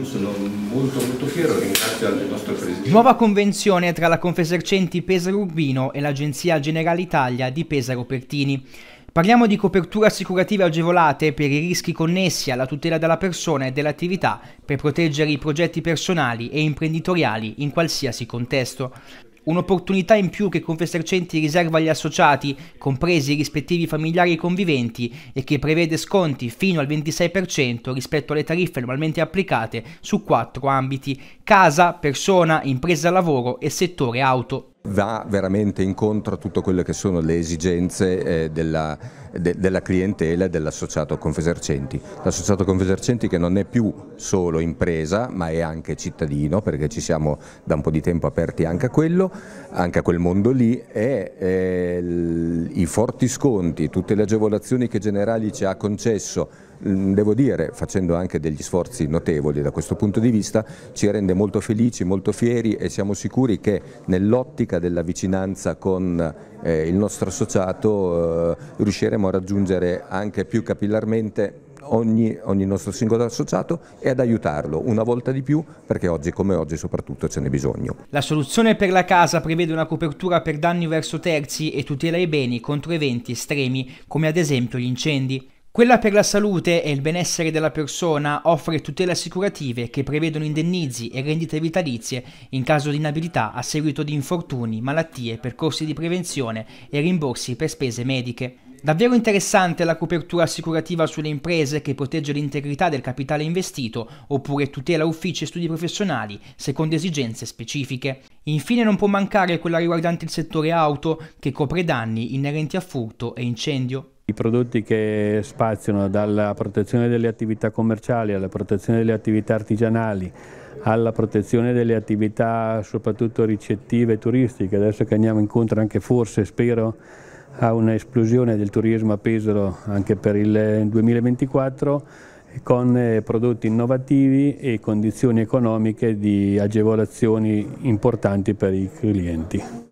Io sono molto molto fiero e ringrazio il nostro presidente. Nuova convenzione tra la Confesercenti Pesaro Urbino e l'Agenzia Generale Italia di Pesaro Pertini. Parliamo di coperture assicurative agevolate per i rischi connessi alla tutela della persona e dell'attività per proteggere i progetti personali e imprenditoriali in qualsiasi contesto. Un'opportunità in più che Confesercenti riserva agli associati, compresi i rispettivi familiari conviventi, e che prevede sconti fino al 26% rispetto alle tariffe normalmente applicate su quattro ambiti: casa, persona, impresa lavoro e settore auto va veramente incontro a tutte quelle che sono le esigenze eh, della, de, della, clientela e dell'associato Confesercenti. L'associato Confesercenti che non è più solo impresa ma è anche cittadino perché ci siamo da un po' di tempo aperti anche a quello, anche a quel mondo lì è il eh, i forti sconti, tutte le agevolazioni che Generali ci ha concesso, mm, devo dire facendo anche degli sforzi notevoli da questo punto di vista, ci rende molto felici, molto fieri e siamo sicuri che nell'ottica della vicinanza con eh, il nostro associato eh, riusciremo a raggiungere anche più capillarmente ogni, ogni nostro singolo associato e ad aiutarlo una volta di più perché oggi come oggi soprattutto ce n'è bisogno. La soluzione per la casa prevede una copertura per danni verso terzi e tutela i beni contro eventi estremi come ad esempio gli incendi. Quella per la salute e il benessere della persona offre tutele assicurative che prevedono indennizi e rendite vitalizie in caso di inabilità a seguito di infortuni, malattie, percorsi di prevenzione e rimborsi per spese mediche. Davvero interessante la copertura assicurativa sulle imprese che protegge l'integrità del capitale investito oppure tutela uffici e studi professionali secondo esigenze specifiche. Infine non può mancare quella riguardante il settore auto che copre danni inerenti a furto e incendio. I prodotti che spaziano dalla protezione delle attività commerciali alla protezione delle attività artigianali alla protezione delle attività soprattutto ricettive e turistiche, adesso che andiamo incontro anche forse, spero, a un'esplosione del turismo a Pesaro anche per il 2024 con eh, prodotti innovativi e condizioni economiche di agevolazioni importanti per i clienti.